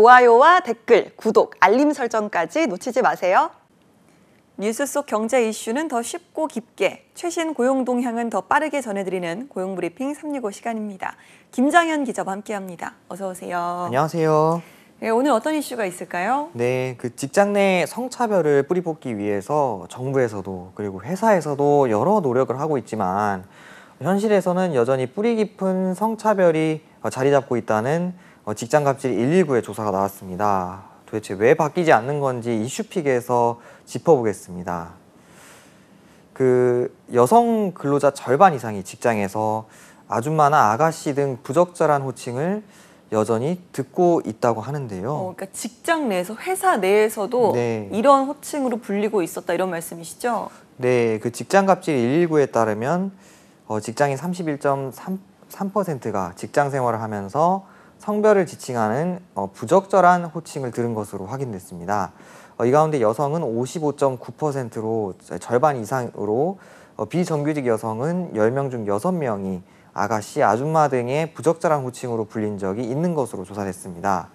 좋아요와 댓글, 구독, 알림 설정까지 놓치지 마세요. 뉴스 속 경제 이슈는 더 쉽고 깊게, 최신 고용 동향은 더 빠르게 전해드리는 고용 브리핑 365 시간입니다. 김장현 기자와 함께합니다. 어서 오세요. 안녕하세요. 네, 오늘 어떤 이슈가 있을까요? 네, 그 직장 내 성차별을 뿌리뽑기 위해서 정부에서도 그리고 회사에서도 여러 노력을 하고 있지만 현실에서는 여전히 뿌리 깊은 성차별이 어, 자리 잡고 있다는 어, 직장 갑질 119의 조사가 나왔습니다. 도대체 왜 바뀌지 않는 건지 이슈픽에서 짚어보겠습니다. 그 여성 근로자 절반 이상이 직장에서 아줌마나 아가씨 등 부적절한 호칭을 여전히 듣고 있다고 하는데요. 어, 그러니까 직장 내에서 회사 내에서도 네. 이런 호칭으로 불리고 있었다 이런 말씀이시죠? 네, 그 직장 갑질 119에 따르면 어, 직장인 31.3%가 직장 생활을 하면서 성별을 지칭하는 어, 부적절한 호칭을 들은 것으로 확인됐습니다. 어, 이 가운데 여성은 55.9%로 절반 이상으로 어, 비정규직 여성은 10명 중 6명이 아가씨, 아줌마 등의 부적절한 호칭으로 불린 적이 있는 것으로 조사됐습니다.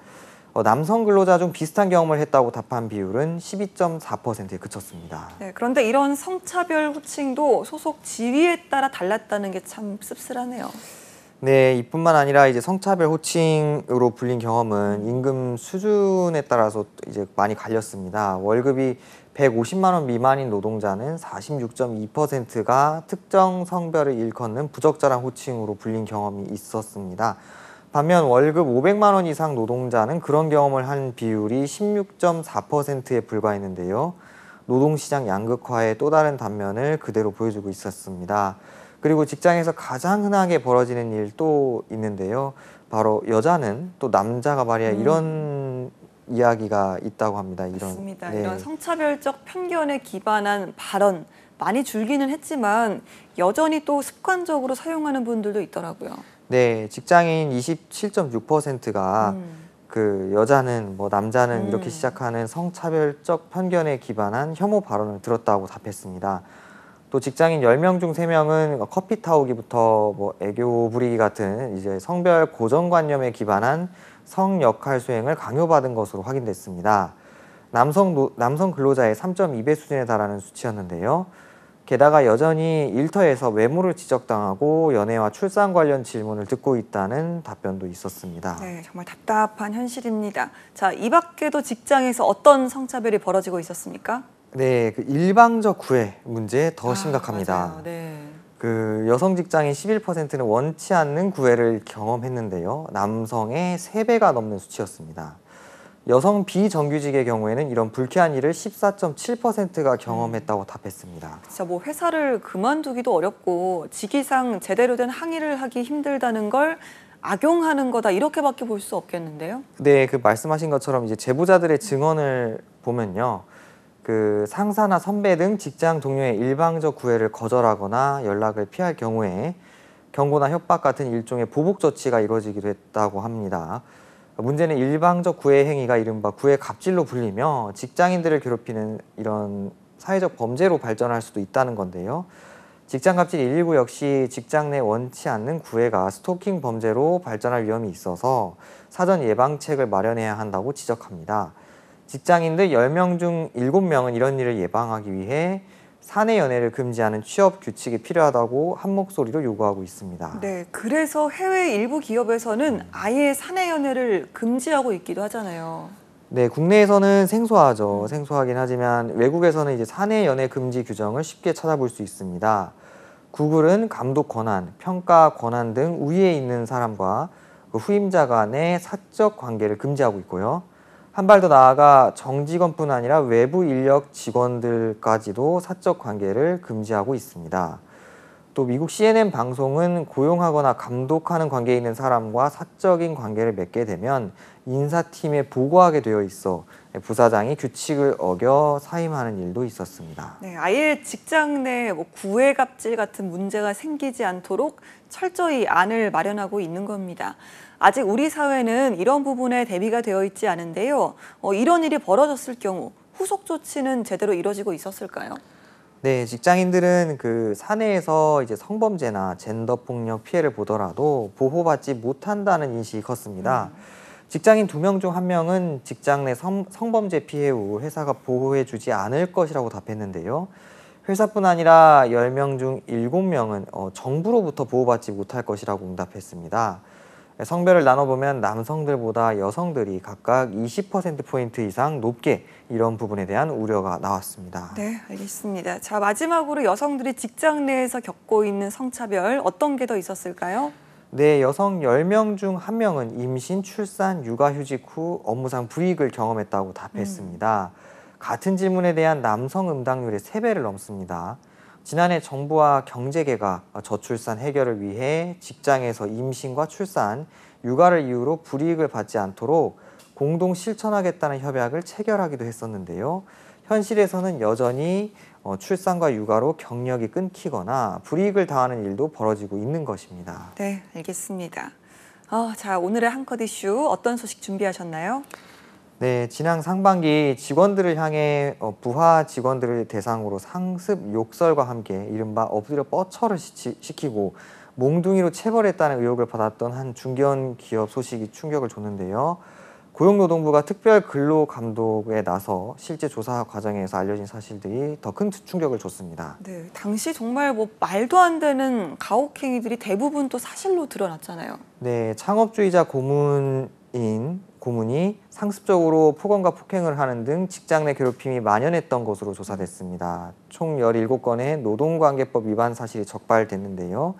남성 근로자 중 비슷한 경험을 했다고 답한 비율은 12.4%에 그쳤습니다. 네, 그런데 이런 성차별 호칭도 소속 지위에 따라 달랐다는 게 참 씁쓸하네요. 네, 이뿐만 아니라 이제 성차별 호칭으로 불린 경험은 임금 수준에 따라서 이제 많이 갈렸습니다. 월급이 150만 원 미만인 노동자는 46.2%가 특정 성별을 일컫는 부적절한 호칭으로 불린 경험이 있었습니다. 반면 월급 500만 원 이상 노동자는 그런 경험을 한 비율이 16.4%에 불과했는데요. 노동시장 양극화의 또 다른 단면을 그대로 보여주고 있었습니다. 그리고 직장에서 가장 흔하게 벌어지는 일 또 있는데요. 바로 여자는 또 남자가 말이야 음. 이런 이야기가 있다고 합니다. 이런 맞습니다. 네. 이런 성차별적 편견에 기반한 발언 많이 줄기는 했지만 여전히 또 습관적으로 사용하는 분들도 있더라고요. 네, 직장인 27.6%가 음. 그 여자는 뭐 남자는 음. 이렇게 시작하는 성차별적 편견에 기반한 혐오 발언을 들었다고 답했습니다. 또 직장인 10명 중 3명은 뭐 커피 타오기부터 뭐 애교 부리기 같은 이제 성별 고정관념에 기반한 성 역할 수행을 강요받은 것으로 확인됐습니다. 남성, 노, 남성 근로자의 3.2배 수준에 달하는 수치였는데요. 게다가 여전히 일터에서 외모를 지적당하고 연애와 출산 관련 질문을 듣고 있다는 답변도 있었습니다. 네, 정말 답답한 현실입니다. 자, 이 밖에도 직장에서 어떤 성차별이 벌어지고 있었습니까? 네, 그 일방적 구애 문제 더 아, 심각합니다. 네. 그 여성 직장인 11%는 원치 않는 구애를 경험했는데요. 남성의 3배가 넘는 수치였습니다. 여성 비정규직의 경우에는 이런 불쾌한 일을 14.7%가 음. 경험했다고 답했습니다. 진짜 뭐 회사를 그만두기도 어렵고 직위상 제대로 된 항의를 하기 힘들다는 걸 악용하는 거다 이렇게밖에 볼 수 없겠는데요? 네, 그 말씀하신 것처럼 이제 제보자들의 증언을 보면요. 그 상사나 선배 등 직장 동료의 일방적 구애를 거절하거나 연락을 피할 경우에 경고나 협박 같은 일종의 보복 조치가 이루어지기도 했다고 합니다. 문제는 일방적 구애 행위가 이른바 구애 갑질로 불리며 직장인들을 괴롭히는 이런 사회적 범죄로 발전할 수도 있다는 건데요. 직장 갑질 119 역시 직장 내 원치 않는 구애가 스토킹 범죄로 발전할 위험이 있어서 사전 예방책을 마련해야 한다고 지적합니다. 직장인들 10명 중 7명은 이런 일을 예방하기 위해 사내 연애를 금지하는 취업 규칙이 필요하다고 한 목소리로 요구하고 있습니다. 네, 그래서 해외 일부 기업에서는 아예 사내 연애를 금지하고 있기도 하잖아요. 네, 국내에서는 생소하죠. 생소하긴 하지만 외국에서는 이제 사내 연애 금지 규정을 쉽게 찾아볼 수 있습니다. 구글은 감독 권한, 평가 권한 등 위에 있는 사람과 그 후임자 간의 사적 관계를 금지하고 있고요. 한발더 나아가 정직원뿐 아니라 외부 인력 직원들까지도 사적 관계를 금지하고 있습니다. 또 미국 CNN 방송은 고용하거나 감독하는 관계에 있는 사람과 사적인 관계를 맺게 되면 인사팀에 보고하게 되어 있어 부사장이 규칙을 어겨 사임하는 일도 있었습니다. 네, 아예 직장 내뭐 구애 갑질 같은 문제가 생기지 않도록 철저히 안을 마련하고 있는 겁니다. 아직 우리 사회는 이런 부분에 대비가 되어 있지 않은데요. 어, 이런 일이 벌어졌을 경우 후속 조치는 제대로 이뤄지고 있었을까요? 네, 직장인들은 그 사내에서 이제 성범죄나 젠더 폭력 피해를 보더라도 보호받지 못한다는 인식이 컸습니다. 음. 직장인 두 명 중 한 명은 직장 내 성, 성범죄 피해 후 회사가 보호해 주지 않을 것이라고 답했는데요. 회사뿐 아니라 열명중일 명은 어, 정부로부터 보호받지 못할 것이라고 응답했습니다. 성별을 나눠보면 남성들보다 여성들이 각각 20%포인트 이상 높게 이런 부분에 대한 우려가 나왔습니다. 네, 알겠습니다. 자, 마지막으로 여성들이 직장 내에서 겪고 있는 성차별 어떤 게 더 있었을까요? 네, 여성 10명 중 1명은 임신, 출산, 육아휴직 후 업무상 불이익을 경험했다고 답했습니다. 음. 같은 질문에 대한 남성 음당률이 3배를 넘습니다. 지난해 정부와 경제계가 저출산 해결을 위해 직장에서 임신과 출산, 육아를 이유로 불이익을 받지 않도록 공동 실천하겠다는 협약을 체결하기도 했었는데요. 현실에서는 여전히 어, 출산과 육아로 경력이 끊기거나 불이익을 당하는 일도 벌어지고 있는 것입니다. 네, 알겠습니다. 어, 자, 오늘의 한컷 이슈 어떤 소식 준비하셨나요? 네, 지난 상반기 직원들을 향해 어, 부하 직원들을 대상으로 상습 욕설과 함께 이른바 엎드려 뻗쳐를 시키고 몽둥이로 체벌했다는 의혹을 받았던 한 중견 기업 소식이 충격을 줬는데요. 고용노동부가 특별 근로 감독에 나서 실제 조사 과정에서 알려진 사실들이 더 큰 충격을 줬습니다. 네, 당시 정말 뭐 말도 안 되는 가혹행위들이 대부분 또 사실로 드러났잖아요. 네, 창업주의자 고문인 고문이 상습적으로 폭언과 폭행을 하는 등 직장 내 괴롭힘이 만연했던 것으로 조사됐습니다. 총 17건의 노동관계법 위반 사실이 적발됐는데요.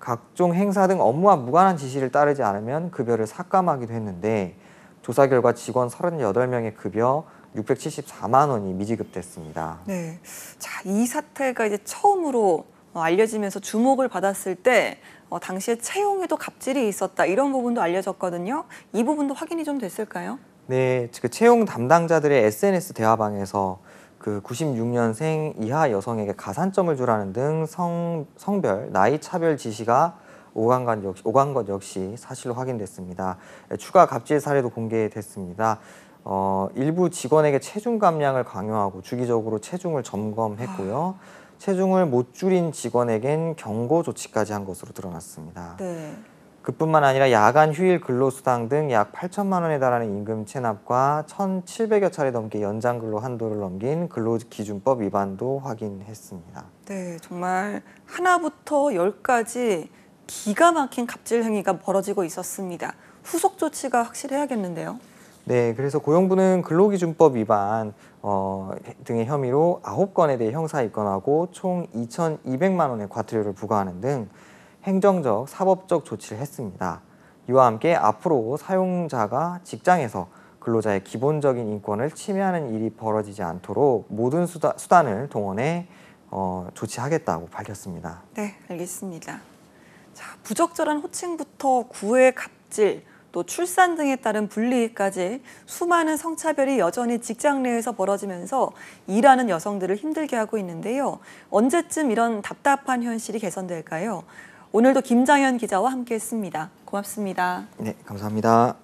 각종 행사 등 업무와 무관한 지시를 따르지 않으면 급여를 삭감하기도 했는데 조사 결과 직원 38명의 급여 674만 원이 미지급됐습니다. 네. 자, 이 사태가 이제 처음으로 어, 알려지면서 주목을 받았을 때 어, 당시에 채용에도 갑질이 있었다 이런 부분도 알려졌거든요. 이 부분도 확인이 좀 됐을까요? 네, 그 채용 담당자들의 SNS 대화방에서 그 96년생 이하 여성에게 가산점을 주라는 등 성, 성별, 나이 차별 지시가 오간건 역시, 오간것 역시 사실로 확인됐습니다. 예, 추가 갑질 사례도 공개됐습니다. 어, 일부 직원에게 체중 감량을 강요하고 주기적으로 체중을 점검했고요. 아. 체중을 못 줄인 직원에겐 경고 조치까지 한 것으로 드러났습니다. 네. 그뿐만 아니라 야간 휴일 근로수당 등 약 8천만 원에 달하는 임금 체납과 1,700여 차례 넘게 연장 근로 한도를 넘긴 근로기준법 위반도 확인했습니다. 네, 정말 하나부터 열까지 기가 막힌 갑질 행위가 벌어지고 있었습니다. 후속 조치가 확실해야겠는데요. 네, 그래서 고용부는 근로기준법 위반 어, 등의 혐의로 아홉 건에 대해 형사 입건하고 총 2,200만 원의 과태료를 부과하는 등 행정적, 사법적 조치를 했습니다. 이와 함께 앞으로 사용자가 직장에서 근로자의 기본적인 인권을 침해하는 일이 벌어지지 않도록 모든 수다, 수단을 동원해 어, 조치하겠다고 밝혔습니다. 네, 알겠습니다. 자, 부적절한 호칭부터 구애 갑질, 또 출산 등에 따른 분리까지 수많은 성차별이 여전히 직장 내에서 벌어지면서 일하는 여성들을 힘들게 하고 있는데요. 언제쯤 이런 답답한 현실이 개선될까요? 오늘도 김장현 기자와 함께했습니다. 고맙습니다. 네, 감사합니다.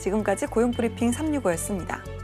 지금까지 고용브리핑 365였습니다.